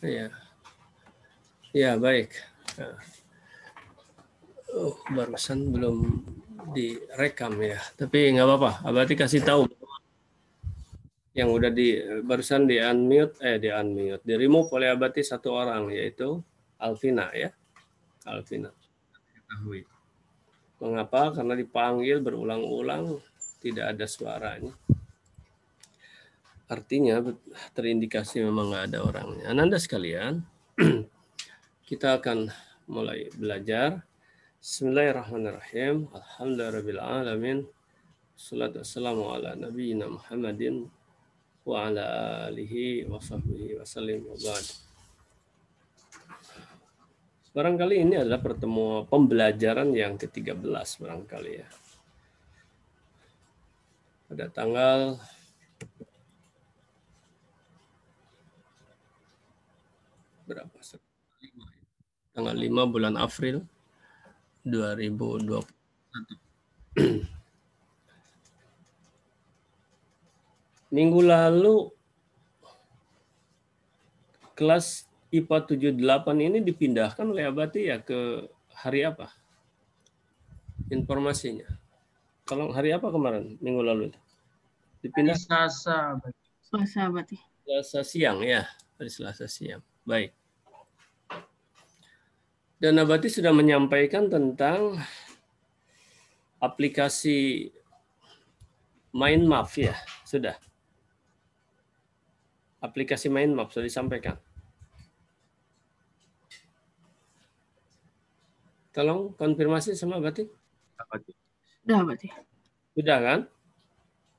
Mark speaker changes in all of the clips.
Speaker 1: Iya. Iya, ya, ya baik. Oh, barusan belum direkam ya, tapi nggak apa-apa. Abadi kasih tahu yang udah di barusan di unmute eh di unmute di remove oleh abati satu orang yaitu Alvina ya Alvina ketahui mengapa karena dipanggil berulang-ulang tidak ada suaranya Artinya terindikasi memang nggak ada orangnya. Ananda sekalian, kita akan mulai belajar. Bismillahirrahmanirrahim. Alhamdulillahirrahmanirrahim. Salatu wassalamu ala nabi Muhammadin wa ala alihi wa sahbihi wa salim wa ba'd. Barangkali ini adalah pertemuan pembelajaran yang ke-13 barangkali ya. Pada tanggal berapa? Tanggal 5 ya. bulan April 2021. Minggu lalu kelas IPA 78 ini dipindahkan oleh Abati ya ke hari apa? Informasinya. Kalau hari apa kemarin minggu lalu? Dipindah hari Selasa. Selasa Abati. Selasa siang ya, hari Selasa siang. Baik dan Nabati sudah menyampaikan tentang aplikasi Mind map ya, sudah. Aplikasi Mind map sudah disampaikan. Tolong konfirmasi sama Batik. Sudah, Batik. Sudah kan?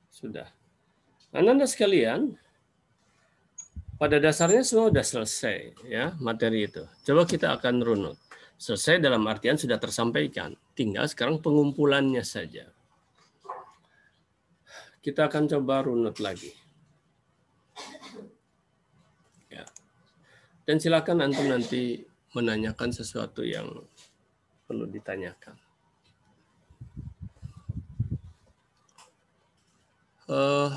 Speaker 1: Sudah. Ananda sekalian, pada dasarnya semua sudah selesai ya materi itu. Coba kita akan runut. Selesai dalam artian sudah tersampaikan. Tinggal sekarang pengumpulannya saja. Kita akan coba runut lagi. Ya. Dan silakan antum nanti menanyakan sesuatu yang perlu ditanyakan. Uh,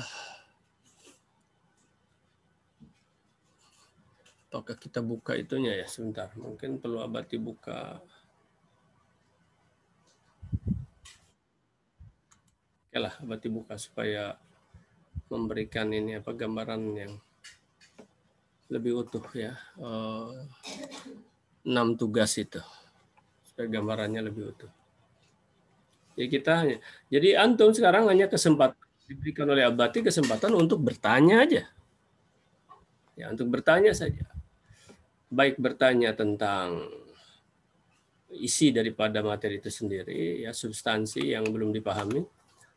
Speaker 1: Apakah kita buka itunya ya sebentar? Mungkin perlu abadi buka. Oke lah, abadi buka supaya memberikan ini apa gambaran yang lebih utuh ya. Eh, enam tugas itu supaya gambarannya lebih utuh. ya kita jadi antum sekarang hanya kesempatan diberikan oleh abadi kesempatan untuk bertanya aja. Ya, untuk bertanya saja baik bertanya tentang isi daripada materi itu sendiri, ya substansi yang belum dipahami,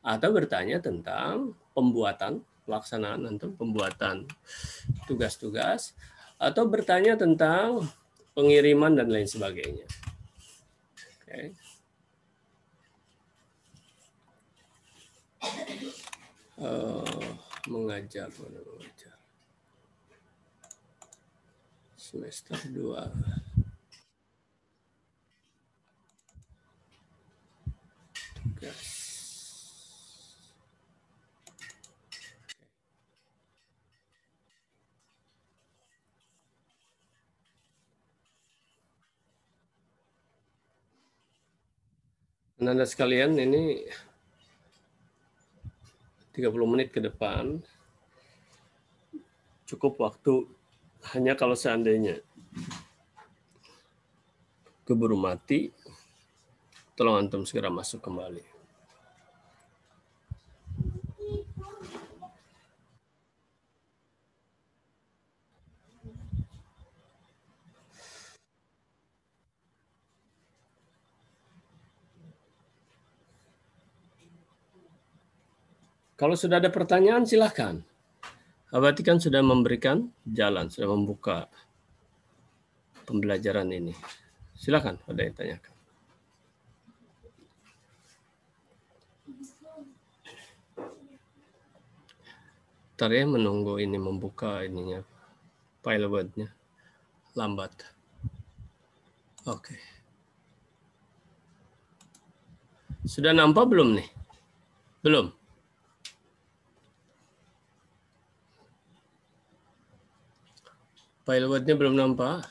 Speaker 1: atau bertanya tentang pembuatan, pelaksanaan atau pembuatan tugas-tugas, atau bertanya tentang pengiriman dan lain sebagainya. Okay. Uh, eh, mengajar. semester 2. tugas. Anda sekalian ini 30 menit ke depan cukup waktu hanya kalau seandainya keburu mati, tolong antum segera masuk kembali. Kalau sudah ada pertanyaan, silahkan. Vatikan ah, sudah memberikan jalan, sudah membuka pembelajaran ini. Silakan ada yang tanyakan. Ntar ya menunggu ini membuka ininya file wordnya lambat. Oke. Okay. Sudah nampak belum nih? Belum. file Ilwatnya belum nampak.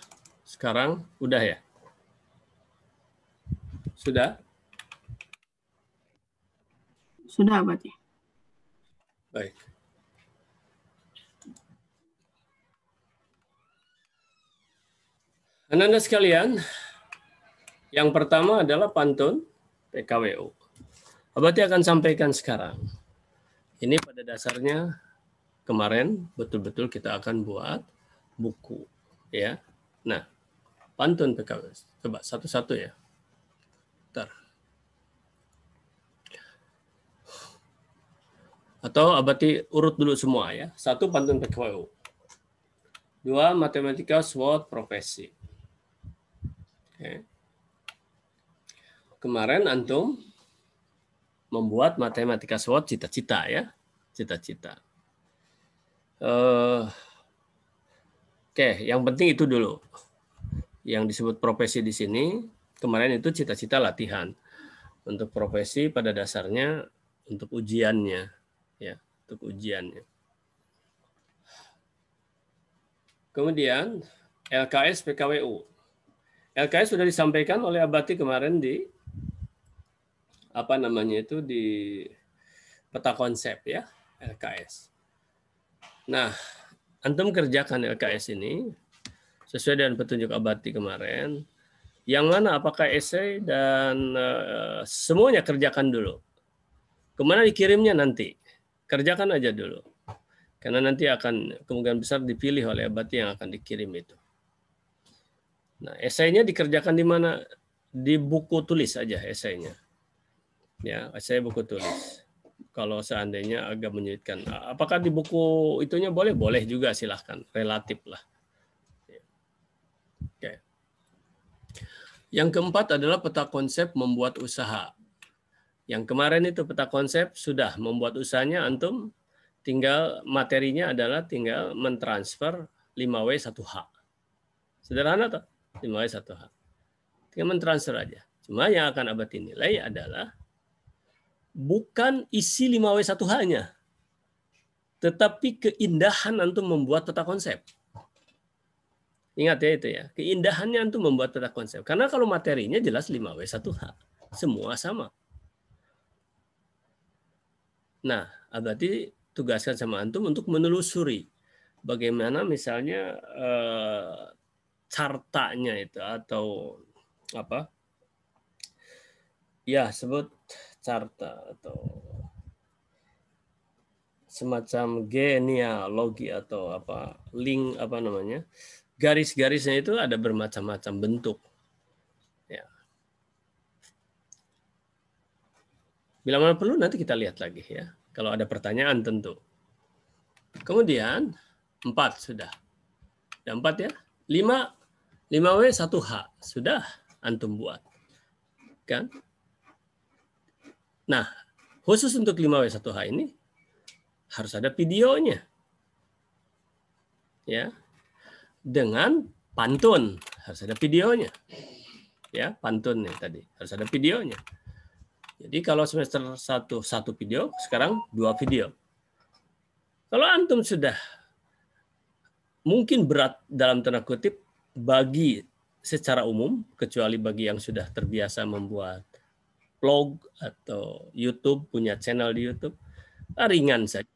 Speaker 1: Sekarang udah ya? Sudah? Sudah, berarti. Baik. Ananda sekalian, yang pertama adalah pantun PKWO. Abadi akan sampaikan sekarang. Ini pada dasarnya kemarin betul-betul kita akan buat buku ya. Nah, pantun PKW. Coba satu-satu ya. Bentar. Atau abadi urut dulu semua ya. Satu pantun PKW. Dua matematika SWOT profesi. Oke. Kemarin antum membuat matematika SWOT cita-cita ya, cita-cita. Uh, Oke, yang penting itu dulu. Yang disebut profesi di sini kemarin itu cita-cita latihan. Untuk profesi pada dasarnya untuk ujiannya ya, untuk ujiannya. Kemudian LKS PKWU. LKS sudah disampaikan oleh Abati kemarin di apa namanya itu di peta konsep ya LKS. Nah, antum kerjakan LKS ini sesuai dengan petunjuk abadi kemarin. Yang mana apakah esai dan uh, semuanya kerjakan dulu. Kemana dikirimnya nanti? Kerjakan aja dulu. Karena nanti akan kemungkinan besar dipilih oleh abadi yang akan dikirim itu. Nah, esainya dikerjakan di mana? Di buku tulis aja esainya. Ya, esai buku tulis kalau seandainya agak menyulitkan. Apakah di buku itunya boleh? Boleh juga silahkan, relatif lah. Oke. Yang keempat adalah peta konsep membuat usaha. Yang kemarin itu peta konsep sudah membuat usahanya antum tinggal materinya adalah tinggal mentransfer 5W1H. Sederhana tuh, 5W1H. Tinggal mentransfer aja. Cuma yang akan abad nilai adalah bukan isi 5W1H-nya, tetapi keindahan antum membuat peta konsep. Ingat ya itu ya, keindahannya antum membuat peta konsep. Karena kalau materinya jelas 5W1H, semua sama. Nah, ah, berarti tugaskan sama antum untuk menelusuri bagaimana misalnya eh, cartanya itu atau apa? Ya, sebut carta atau semacam genealogi atau apa link apa namanya garis-garisnya itu ada bermacam-macam bentuk ya bila mana perlu nanti kita lihat lagi ya kalau ada pertanyaan tentu kemudian empat sudah ada empat ya lima lima w satu h sudah antum buat kan Nah, khusus untuk 5W1H ini harus ada videonya. Ya. Dengan pantun, harus ada videonya. Ya, pantun nih tadi, harus ada videonya. Jadi kalau semester 1 satu video, sekarang dua video. Kalau antum sudah mungkin berat dalam tanda kutip bagi secara umum kecuali bagi yang sudah terbiasa membuat blog atau YouTube, punya channel di YouTube, ah, ringan saja.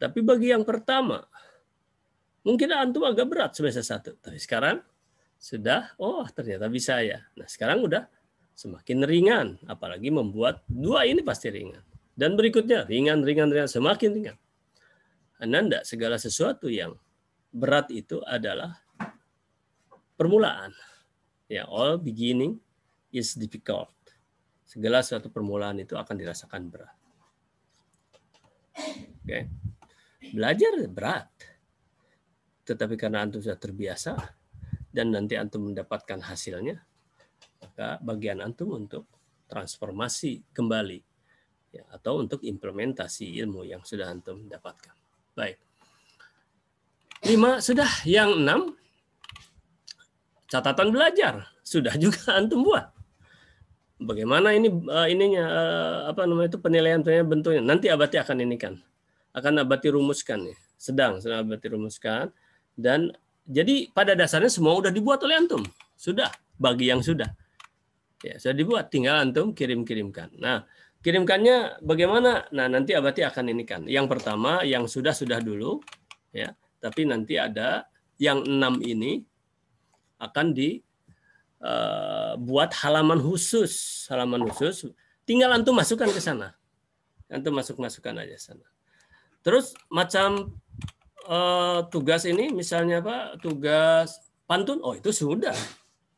Speaker 1: Tapi bagi yang pertama, mungkin antum agak berat semester satu. Tapi sekarang sudah, oh ternyata bisa ya. Nah sekarang udah semakin ringan. Apalagi membuat dua ini pasti ringan. Dan berikutnya, ringan, ringan, ringan, semakin ringan. Ananda, segala sesuatu yang berat itu adalah permulaan. Ya, all beginning is difficult segala suatu permulaan itu akan dirasakan berat. Oke. Okay. Belajar berat. Tetapi karena antum sudah terbiasa dan nanti antum mendapatkan hasilnya, maka bagian antum untuk transformasi kembali ya, atau untuk implementasi ilmu yang sudah antum dapatkan. Baik. Lima sudah, yang enam catatan belajar sudah juga antum buat bagaimana ini uh, ininya uh, apa namanya itu penilaian penilaian bentuknya nanti abati akan ini kan akan abati rumuskan ya sedang sedang abati rumuskan dan jadi pada dasarnya semua sudah dibuat oleh antum sudah bagi yang sudah ya sudah dibuat tinggal antum kirim kirimkan nah kirimkannya bagaimana nah nanti abati akan ini kan yang pertama yang sudah sudah dulu ya tapi nanti ada yang enam ini akan di Eh, buat halaman khusus, halaman khusus, tinggal antum masukkan ke sana. Antum masuk-masukkan aja sana. Terus macam uh, tugas ini misalnya apa? tugas pantun, oh itu sudah.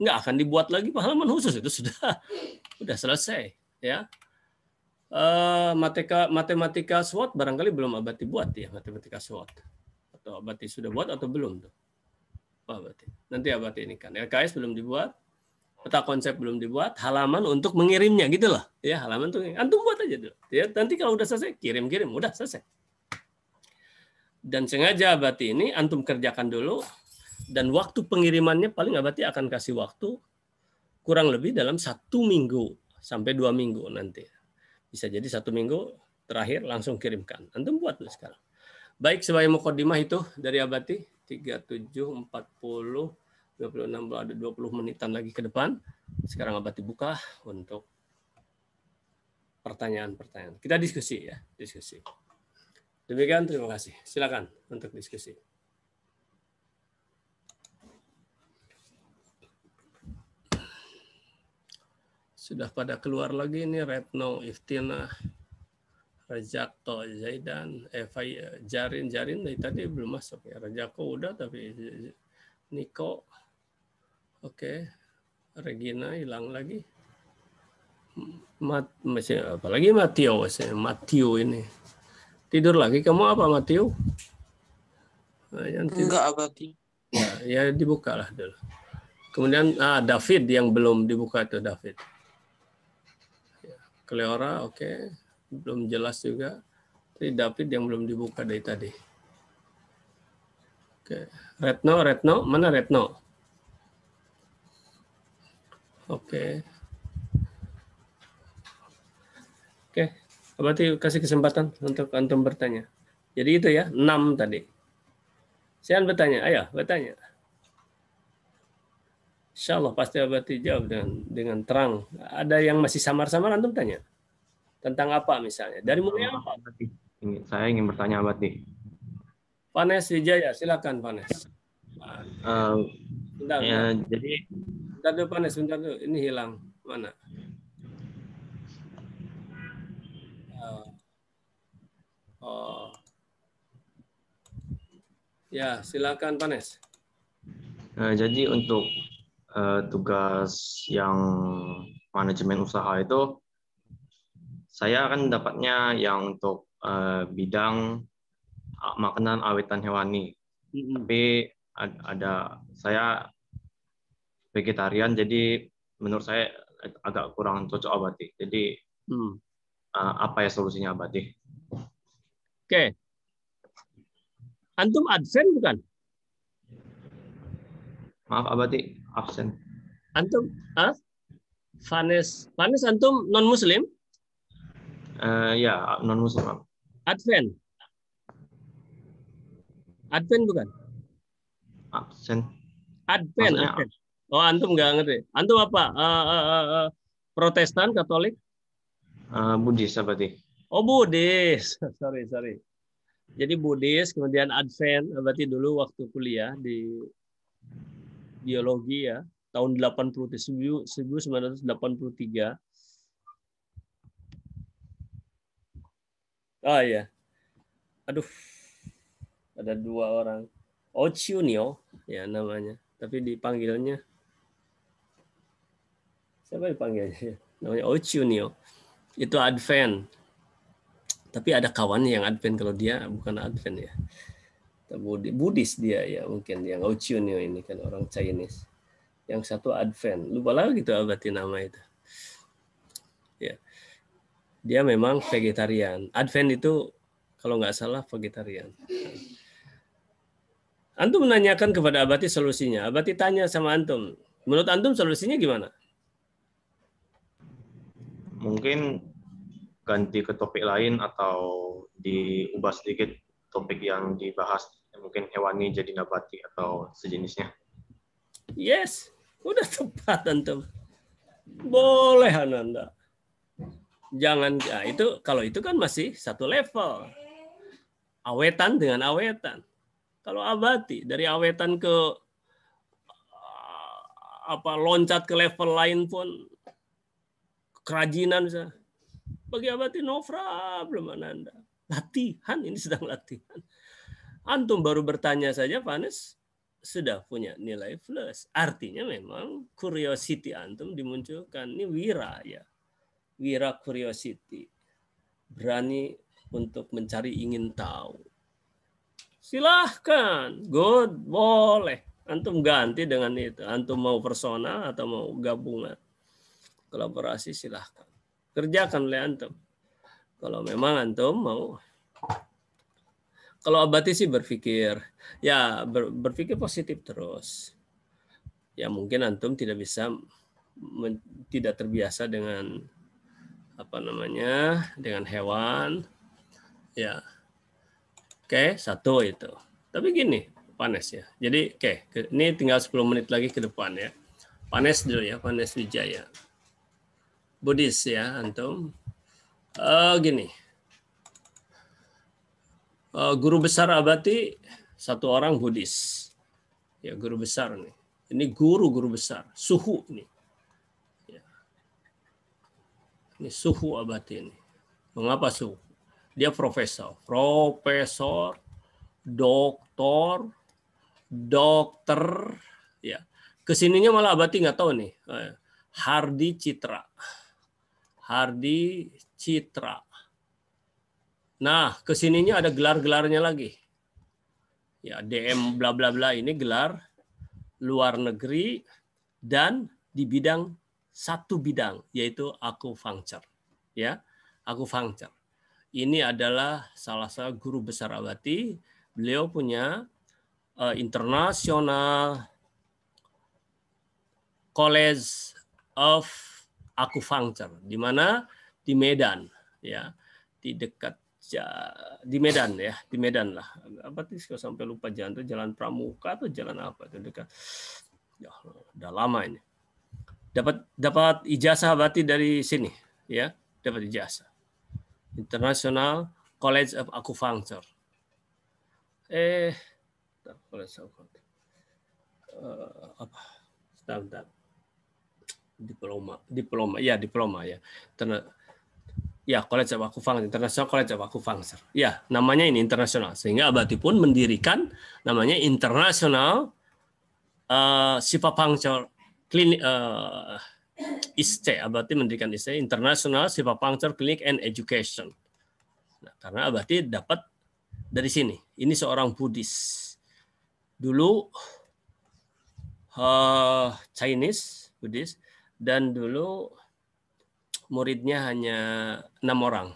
Speaker 1: Nggak akan dibuat lagi halaman khusus itu sudah. Sudah selesai, ya. Uh, eh, matematika matematika SWOT barangkali belum abadi buat ya, matematika SWOT. Atau abadi sudah buat atau belum tuh? Pak abadi. Nanti abadi ini kan. LKS belum dibuat peta konsep belum dibuat, halaman untuk mengirimnya gitu loh. Ya, halaman tuh antum buat aja dulu. Ya, nanti kalau udah selesai kirim-kirim, udah selesai. Dan sengaja abati ini antum kerjakan dulu dan waktu pengirimannya paling abati akan kasih waktu kurang lebih dalam satu minggu sampai dua minggu nanti. Bisa jadi satu minggu terakhir langsung kirimkan. Antum buat dulu sekarang. Baik sebagai mukodimah itu dari abati 3740 26 ada 20 menitan lagi ke depan. Sekarang abad dibuka untuk pertanyaan-pertanyaan. Kita diskusi ya, diskusi. Demikian terima kasih. Silakan untuk diskusi. Sudah pada keluar lagi ini Retno, Iftina, Rajakto, Zaidan, Eva, Jarin, Jarin dari tadi belum masuk ya. Rajako udah tapi Niko Oke, Regina hilang lagi. Mat, masih apa lagi? Matio, Matio ini tidur lagi. Kamu apa Matio? Nah, yang Enggak apa Ya, ya dibuka dulu. Kemudian ah, David yang belum dibuka itu David. Ya, Cleora, oke, okay. belum jelas juga. Tapi David yang belum dibuka dari tadi. Oke, okay. Retno, Retno, mana Retno? Oke. Oke, berarti kasih kesempatan untuk antum bertanya. Jadi itu ya, 6 tadi. Sian bertanya, ayo bertanya. Insya Allah pasti berarti jawab dengan, dengan terang. Ada yang masih samar-samar antum tanya? Tentang apa misalnya? Dari mulai apa? Saya ingin bertanya abadi. Panes Wijaya, silakan Panes. Uh, eh, ya, jadi Sebentar dulu panas, sebentar dulu. Ini hilang. Mana? Ya. Oh. Ya, silakan Panes. Nah, eh, jadi untuk uh, tugas yang manajemen usaha itu, saya akan dapatnya yang untuk uh, bidang ah, makanan awetan hewani. Mm -hmm. Tapi ada saya vegetarian jadi menurut saya agak kurang cocok abadi. Jadi hmm. uh, apa ya solusinya abadi? Oke. Okay. Antum absen bukan? Maaf abadi, absen. Antum? Ah? Huh? Vanes, Vanes antum non muslim? Uh, eh, ya, non muslim. Advent. Advent bukan? Absen. Advent. Maksudnya, Advent. Oh, antum nggak ngerti. Antum apa? Uh, uh, uh, uh, Protestan, Katolik? Uh, Buddhis berarti. Oh, Buddhis. sorry, sorry. Jadi Buddhis, kemudian Advent, berarti dulu waktu kuliah di biologi ya, tahun 1983. Ah ya. Aduh. Ada dua orang. Ochunio ya namanya, tapi dipanggilnya siapa dipanggilnya? Namanya Ochunio. Itu Advent. Tapi ada kawannya yang Advent kalau dia bukan Advent ya. Budi, Buddhis dia ya mungkin yang Ochunio ini kan orang Chinese. Yang satu Advent. Lupa lagi gitu abadi nama itu. Ya. Dia memang vegetarian. Advent itu kalau nggak salah vegetarian. Antum menanyakan kepada Abati solusinya. Abati tanya sama Antum, menurut Antum solusinya gimana? mungkin ganti ke topik lain atau diubah sedikit topik yang dibahas mungkin hewani jadi nabati atau sejenisnya. Yes, udah tepat antum. Boleh Ananda. Jangan ya itu kalau itu kan masih satu level. Awetan dengan awetan. Kalau abati dari awetan ke uh, apa loncat ke level lain pun kerajinan misalnya. Bagi abadi no problem Ananda. Latihan ini sedang latihan. Antum baru bertanya saja Pak sudah punya nilai plus. Artinya memang curiosity antum dimunculkan. Ini wira ya. Wira curiosity. Berani untuk mencari ingin tahu. Silahkan. Good. Boleh. Antum ganti dengan itu. Antum mau persona atau mau gabungan kolaborasi silahkan. Kerjakan oleh antum. Kalau memang antum mau. Kalau abati sih berpikir, ya ber, berpikir positif terus. Ya mungkin antum tidak bisa men, tidak terbiasa dengan apa namanya dengan hewan. Ya, oke satu itu. Tapi gini, panas ya. Jadi oke, okay, ini tinggal 10 menit lagi ke depan ya. panas dulu ya, panas Wijaya. Buddhis ya antum. Uh, gini, uh, guru besar abadi satu orang Buddhis, ya guru besar nih. Ini guru guru besar, suhu nih. Ya. Ini suhu abadi ini. Mengapa suhu? Dia profesor, profesor, doktor, dokter, ya. Kesininya malah abadi nggak tahu nih. Eh, Hardi Citra. Hardi Citra. Nah, kesininya ada gelar-gelarnya lagi. Ya, DM bla bla bla ini gelar luar negeri dan di bidang satu bidang yaitu aku fangcer. Ya, aku fangcer. Ini adalah salah satu guru besar Abati. Beliau punya uh, international College of akupunktur di mana di Medan ya di dekat ja, di Medan ya di Medan lah apa sih kalau sampai lupa jalan itu jalan Pramuka atau jalan apa itu dekat ya, udah lama ini dapat dapat ijazah berarti dari sini ya dapat ijazah International College of Acupuncture eh College of Acupuncture apa sebentar diploma diploma ya diploma ya Terna, ya College of Akufanser International College of Akufanser ya namanya ini internasional sehingga abadi pun mendirikan namanya internasional uh, eh, pangcor Klinik uh, eh, ISTE abadi mendirikan ISTE internasional sifat pangcor Clinic and Education nah, karena abadi dapat dari sini ini seorang Buddhis dulu uh, Chinese Buddhis dan dulu muridnya hanya enam orang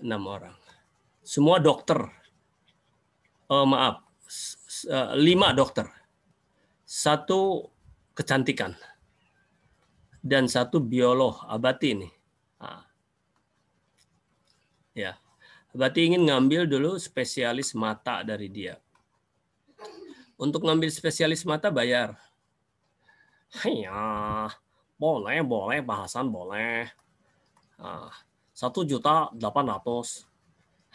Speaker 1: enam orang semua dokter oh, maaf eh, lima dokter satu kecantikan dan satu biolog abati ini ah. ya abati ingin ngambil dulu spesialis mata dari dia untuk ngambil spesialis mata bayar Iya, boleh, boleh, bahasan boleh. Ah, satu juta delapan ratus.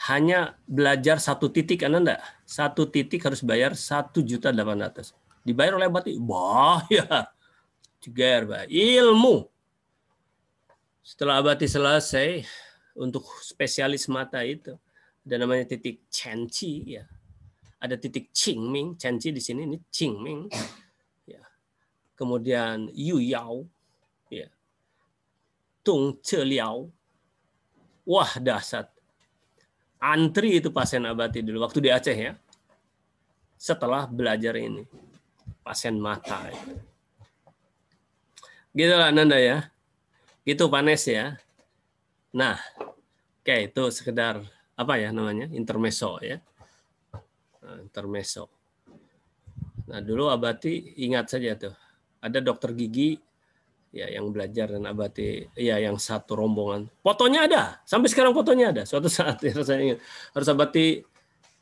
Speaker 1: Hanya belajar satu titik, Anda enggak? Satu titik harus bayar satu juta delapan ratus. Dibayar oleh Wah, ya. Juga ilmu. Setelah abadi selesai, untuk spesialis mata itu, ada namanya titik cenci ya. Ada titik ming cenci di sini ini ming kemudian Yu Yao, ya, Tung Ce Liao, wah dahsyat. Antri itu pasien abadi dulu waktu di Aceh ya. Setelah belajar ini, pasien mata. Ya. lah Nanda ya. Itu Panes ya. Nah, oke okay, itu sekedar apa ya namanya intermeso ya. Nah, intermeso. Nah dulu abadi ingat saja tuh ada dokter gigi ya yang belajar dan abati ya yang satu rombongan fotonya ada sampai sekarang fotonya ada suatu saat ya, saya ingin harus abati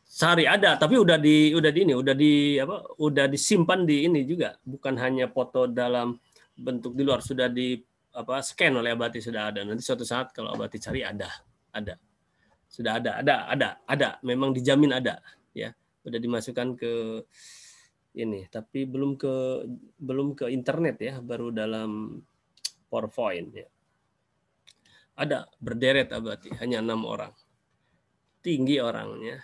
Speaker 1: sehari ada tapi udah di udah di ini udah di apa udah disimpan di ini juga bukan hanya foto dalam bentuk di luar sudah di apa scan oleh abati sudah ada nanti suatu saat kalau abati cari ada ada sudah ada ada ada ada memang dijamin ada ya udah dimasukkan ke ini, tapi belum ke belum ke internet ya, baru dalam PowerPoint ya. Ada berderet Abati, hanya enam orang. Tinggi orangnya.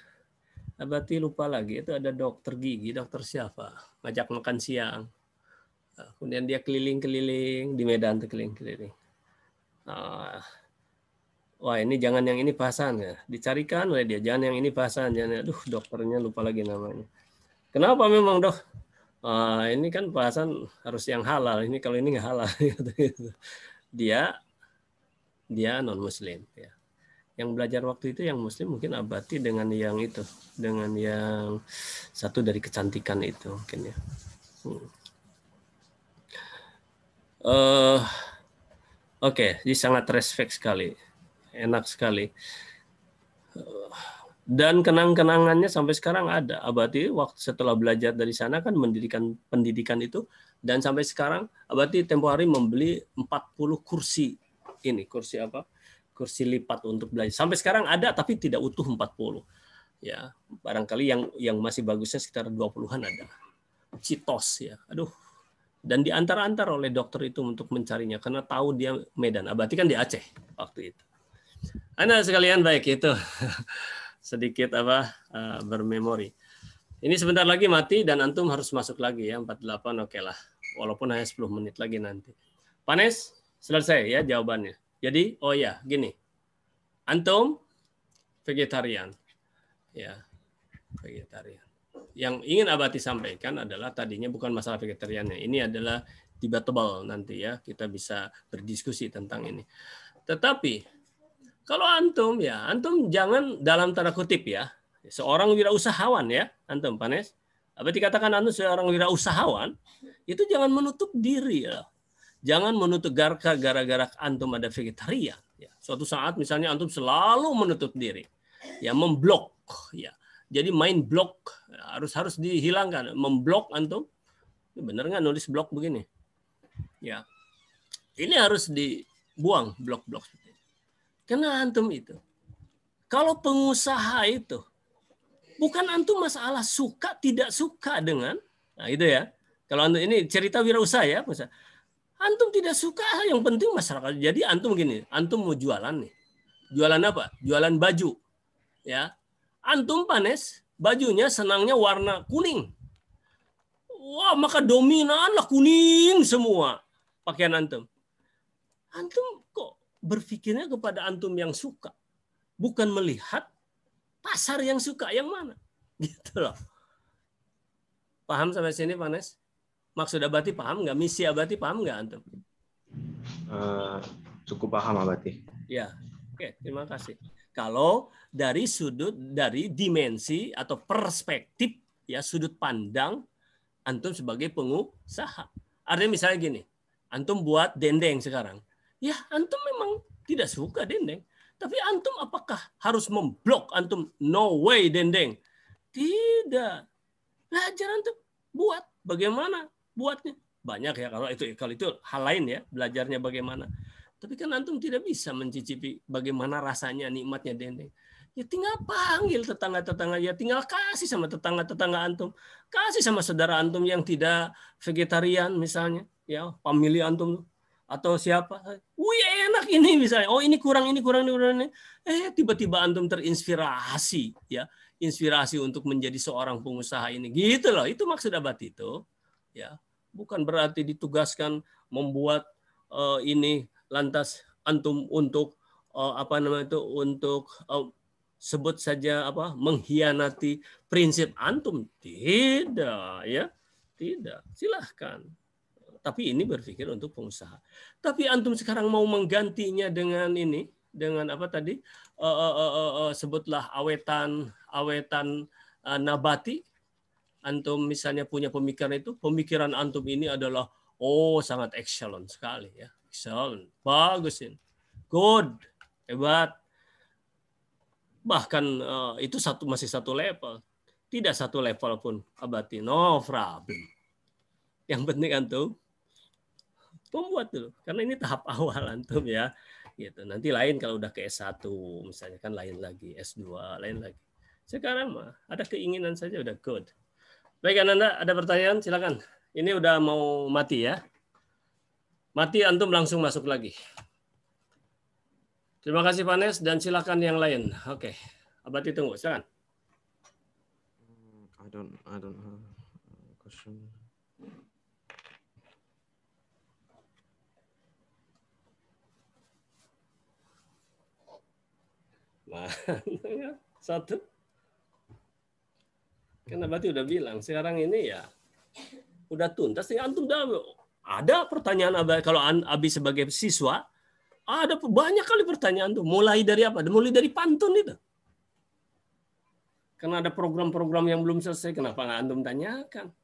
Speaker 1: Abati lupa lagi itu ada dokter gigi, dokter siapa? Ngajak makan siang. Ah, kemudian dia keliling-keliling di Medan keliling-keliling. Uh, wah ini jangan yang ini pasan ya. Dicarikan oleh dia, jangan yang ini pasan. Jangan, aduh dokternya lupa lagi namanya Kenapa memang dok? Uh, ini kan bahasan harus yang halal. Ini kalau ini nggak halal. Gitu, gitu. dia dia non muslim. Ya. Yang belajar waktu itu yang muslim mungkin abadi dengan yang itu, dengan yang satu dari kecantikan itu mungkin ya. Hmm. Uh, Oke, okay. ini sangat respect sekali, enak sekali. Uh, dan kenang-kenangannya sampai sekarang ada. Abadi ah, waktu setelah belajar dari sana kan mendirikan pendidikan itu dan sampai sekarang abadi ah, tempo hari membeli 40 kursi ini kursi apa? Kursi lipat untuk belajar. Sampai sekarang ada tapi tidak utuh 40. Ya, barangkali yang yang masih bagusnya sekitar 20-an ada. Citos ya. Aduh. Dan diantar antara oleh dokter itu untuk mencarinya karena tahu dia Medan. Abadi ah, kan di Aceh waktu itu. Anda sekalian baik itu. sedikit apa uh, bermemori. Ini sebentar lagi mati dan antum harus masuk lagi ya 48 oke okay lah. Walaupun hanya 10 menit lagi nanti. Panes, selesai ya jawabannya. Jadi oh ya, gini. Antum vegetarian. Ya. Vegetarian. Yang ingin Abati sampaikan adalah tadinya bukan masalah vegetariannya. Ini adalah debatable nanti ya. Kita bisa berdiskusi tentang ini. Tetapi kalau antum ya, antum jangan dalam tanda kutip ya, seorang wirausahawan ya, antum Panes. Apa dikatakan antum seorang wirausahawan, itu jangan menutup diri ya. Jangan menutup garka gara-gara antum ada vegetarian. Ya. Suatu saat misalnya antum selalu menutup diri, ya memblok ya. Jadi main blok harus harus dihilangkan, memblok antum. Bener nggak nulis blok begini? Ya, ini harus dibuang blok-blok Kena antum itu. Kalau pengusaha itu, bukan antum masalah suka tidak suka dengan, nah itu ya. Kalau antum ini cerita wirausaha ya, pengusaha. Antum tidak suka, yang penting masyarakat. Jadi antum gini, antum mau jualan nih. Jualan apa? Jualan baju. Ya. Antum panes, bajunya senangnya warna kuning. Wah, maka dominanlah kuning semua pakaian antum. Antum kok berpikirnya kepada antum yang suka, bukan melihat pasar yang suka yang mana. Gitu loh. Paham sampai sini, Panes? Maksud Abati paham nggak? Misi Abati paham nggak antum? Uh, cukup paham Abati. Ya, oke, okay, terima kasih. Kalau dari sudut dari dimensi atau perspektif ya sudut pandang antum sebagai pengusaha. Artinya misalnya gini, antum buat dendeng sekarang ya antum memang tidak suka dendeng. Tapi antum apakah harus memblok antum? No way dendeng. Tidak. Belajar antum buat bagaimana buatnya. Banyak ya kalau itu kalau itu hal lain ya belajarnya bagaimana. Tapi kan antum tidak bisa mencicipi bagaimana rasanya nikmatnya dendeng. Ya tinggal panggil tetangga-tetangga, ya tinggal kasih sama tetangga-tetangga antum, kasih sama saudara antum yang tidak vegetarian misalnya, ya famili antum atau siapa, wih enak ini misalnya, oh ini kurang ini kurang ini kurang ini, eh tiba-tiba antum terinspirasi ya, inspirasi untuk menjadi seorang pengusaha ini, gitu loh, itu maksud abad itu, ya, bukan berarti ditugaskan membuat uh, ini lantas antum untuk uh, apa namanya itu untuk uh, sebut saja apa mengkhianati prinsip antum tidak ya tidak silahkan tapi ini berpikir untuk pengusaha. Tapi antum sekarang mau menggantinya dengan ini, dengan apa tadi? Uh, uh, uh, uh, sebutlah awetan awetan uh, nabati. Antum misalnya punya pemikiran itu, pemikiran antum ini adalah oh sangat excellent sekali ya, excellent, bagus ini, good, hebat. Bahkan uh, itu satu masih satu level, tidak satu level pun abati, no problem. Yang penting antum Pembuat dulu karena ini tahap awal antum ya gitu nanti lain kalau udah ke S1 misalnya kan lain lagi S2 lain lagi sekarang mah ada keinginan saja udah good baik Ananda ada pertanyaan silakan ini udah mau mati ya mati antum langsung masuk lagi terima kasih Panes dan silakan yang lain oke abadi tunggu. silakan hmm, I don't I don't have a question ya. Satu. Karena berarti udah bilang sekarang ini ya udah tuntas. nih antum dah ada pertanyaan abai kalau abi sebagai siswa ada banyak kali pertanyaan tuh. Mulai dari apa? Mulai dari pantun itu. Karena ada program-program yang belum selesai, kenapa nggak antum tanyakan?